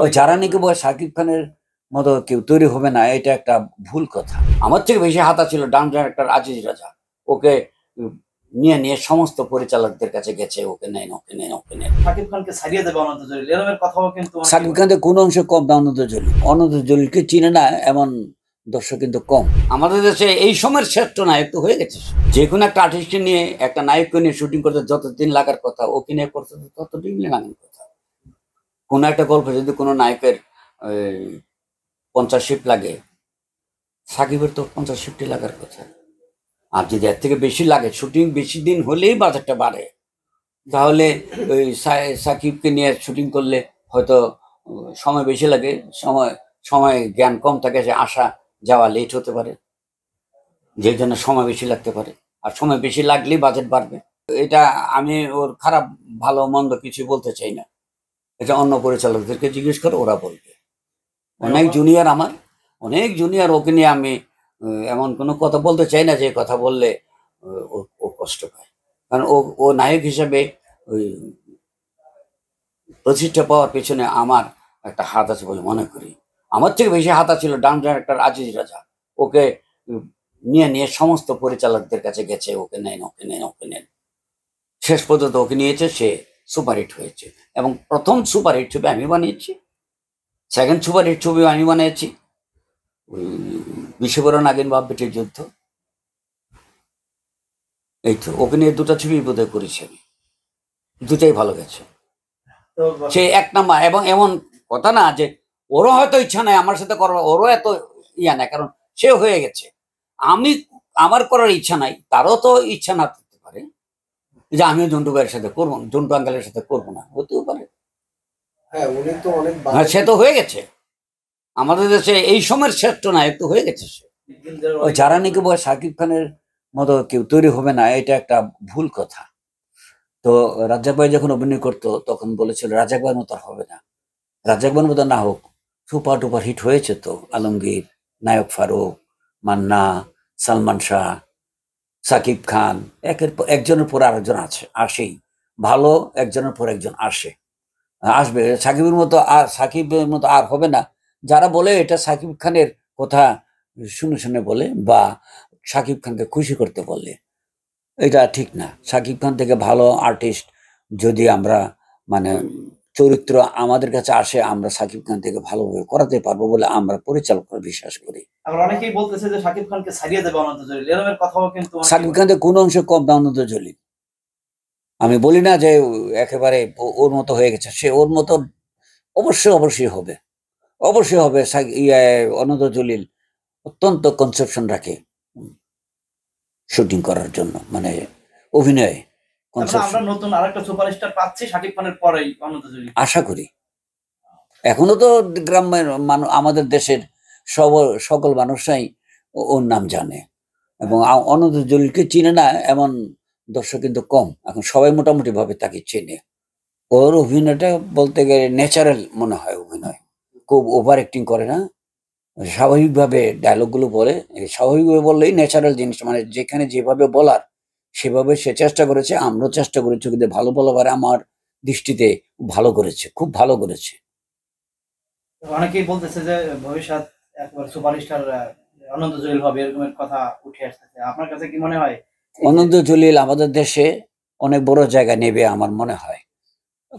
ওই যারা নাকি সাকিব খানের মতো কেউ তৈরি হবে না এটা একটা ভুল কথা আমার থেকে বেশি হাতা ছিল ডান ডাইরেক্টর আজিজ রাজা ওকে নিয়ে নিয়ে সমস্ত পরিচালকদের কাছে গেছে ওকে নেন ওকে নেন ওকে নেন সাকিব খানকে সারিয়ে দেবে অনন্ত জলিল এরকমের কথাও কিন্তু সাকিব খানকে কোন অংশে কম না অনন্ত জলিল অনন্ত জলিলকে চিনে না এমন দর্শক কিন্তু কম আমাদের দেশে এই সময়ের শ্রেষ্ঠ নায়ক তো হয়ে গেছে যে কোনো একটা আর্টিস্টকে নিয়ে একটা নায়ককে নিয়ে শুটিং করতে যতদিন লাগার কথা ওকে নিয়ে করতে ততদিন দিন লাগানোর কথা কোনো একটা গল্পে যদি কোনো নায়কের পঞ্চাশ শিফট লাগে সাকিবের তো পঞ্চাশ শিফটে লাগার কথা আর যদি এর থেকে বেশি লাগে শুটিং বেশি দিন হলেই বাজারটা বাড়ে তাহলে ওই সাকিবকে নিয়ে শুটিং করলে হয়তো সময় বেশি লাগে সময় সময় জ্ঞান কম থাকে যে আসা যাওয়া লেট হতে পারে যে জন্য সময় বেশি লাগতে পারে আর সময় বেশি লাগলেই বাজেট বাড়বে এটা আমি ওর খারাপ ভালো মন্দ কিছু বলতে চাই না এটা অন্য পরিচালকদেরকে জিজ্ঞেস করে ওরা বলবে হ্যাঁ, অনেক জুনিয়র আমার অনেক জুনিয়র ওকে নিয়ে আমি এমন কোনো কথা বলতে চাই না যে কথা বললে ও কষ্ট পায় কারণ ও ও নায়ক হিসেবে ওই প্রতিষ্ঠা পাওয়ার পেছনে আমার একটা হাত আছে বলে মনে করি আমার থেকে বেশি হাত ছিল ডান ডাইরেক্টর আজিজ রাজা ওকে নিয়ে নিয়ে সমস্ত পরিচালকদের কাছে গেছে ওকে নেন ওকে নেন ওকে নেন শেষ পর্যন্ত ওকে নিয়েছে সে সুপারহিট হয়েছে এবং প্রথম সুপারহিট ছবি আমি বানিয়েছি সেকেন্ড সুপারহিট ছবি আমি বানিয়েছি ওই বিশ্ববরণ আগেন বাপবেটির যুদ্ধ এই তো ওকে নিয়ে দুটা ছবি বোধহয় করেছি আমি দুটাই ভালো গেছে সে এক নাম্বার এবং এমন কথা না যে ওরও হয়তো ইচ্ছা নাই আমার সাথে করার ওরও এত ইয়া নেই কারণ সে হয়ে গেছে আমি আমার করার ইচ্ছা নাই তারও তো ইচ্ছা না যে আমিও জন্টু ভাইয়ের সাথে করবো জন্টু আঙ্কালের সাথে করবো না হতেও পারে হ্যাঁ সে তো হয়ে গেছে আমাদের দেশে এই সময়ের শ্রেষ্ঠ নায়ক তো হয়ে গেছে সে ওই যারা নাকি বয় সাকিব খানের মতো কেউ তৈরি হবে না এটা একটা ভুল কথা তো রাজ্জাক ভাই যখন অভিনয় করতো তখন বলেছিল রাজাক ভাই মতো হবে না রাজাক ভাই মতো না হোক সুপার টুপার হিট হয়েছে তো আলমগীর নায়ক ফারুক মান্না সালমান শাহ সাকিব খান একের পর একজনের পর আরেকজন আছে আসেই ভালো একজনের পর একজন আসে আসবে সাকিবের মতো আর সাকিবের মতো আর হবে না যারা বলে এটা সাকিব খানের কথা শুনে শুনে বলে বা সাকিব খানকে খুশি করতে বললে এটা ঠিক না সাকিব খান থেকে ভালো আর্টিস্ট যদি আমরা মানে চরিত্র আমাদের কাছে আসে আমরা সাকিব খান থেকে ভালোভাবে করাতে পারবো বলে আমরা পরিচালকরা বিশ্বাস করি অনেকেই বলতেছে যে সাকিব খানকে ছাড়িয়ে দেবে অনন্ত জলিল এরমের কথাও কিন্তু সাকিব কোন কম না অনন্ত জলিল আমি বলি না যে একেবারে ওর মতো হয়ে গেছে সে ওর মতো অবশ্যই অবশ্যই হবে অবশ্যই হবে ইয়ে, অনন্ত জলিল অত্যন্ত কনসেপশন রাখে শুটিং করার জন্য মানে অভিনয়ে নতুন আরেকটা পাচ্ছি আশা করি এখনো তো গ্রাম আমাদের দেশের সব সকল মানুষরাই ওর নাম জানে এবং অনন্ত জলিলকে চিনে না এমন দর্শক কিন্তু কম এখন সবাই মোটামুটিভাবে তাকে চেনে ওর অভিনয়টা বলতে গেলে ন্যাচারাল মনে হয় অভিনয় খুব ওভার অ্যাক্টিং করে না স্বাভাবিকভাবে ডায়লগুলো বলে স্বাভাবিকভাবে বললেই ন্যাচারাল জিনিস মানে যেখানে যেভাবে বলার সেভাবে সে চেষ্টা করেছে আমরাও চেষ্টা করেছি কিন্তু ভালো বলাবার আমার দৃষ্টিতে ভালো করেছে খুব ভালো করেছে অনেকেই বলতেছে যে ভবিষ্যৎ একবার সুপারস্টার অনন্ত জলিল হবে কথা উঠে আপনার কাছে কি মনে হয় অনন্ত জলিল আমাদের দেশে অনেক বড় জায়গা নেবে আমার মনে হয়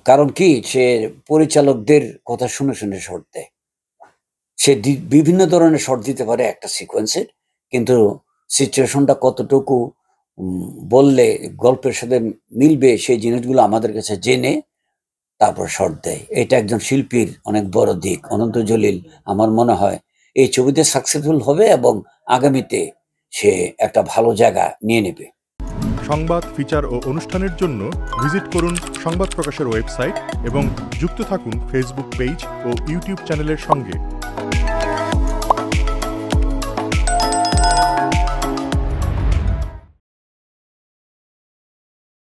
কারণ কি সে পরিচালকদের কথা শুনে শুনে শর্ট দেয় সে বিভিন্ন ধরনের শর্ট দিতে পারে একটা সিকোয়েন্সের কিন্তু সিচুয়েশনটা কতটুকু বললে গল্পের সাথে মিলবে সেই জিনিসগুলো আমাদের কাছে জেনে তারপর শর্ট দেয় এটা একজন শিল্পীর অনেক বড় দিক অনন্ত জলিল আমার মনে হয় এই ছবিতে সাকসেসফুল হবে এবং আগামীতে সে একটা ভালো জায়গা নিয়ে নেবে সংবাদ ফিচার ও অনুষ্ঠানের জন্য ভিজিট করুন সংবাদ প্রকাশের ওয়েবসাইট এবং যুক্ত থাকুন ফেসবুক পেজ ও ইউটিউব চ্যানেলের সঙ্গে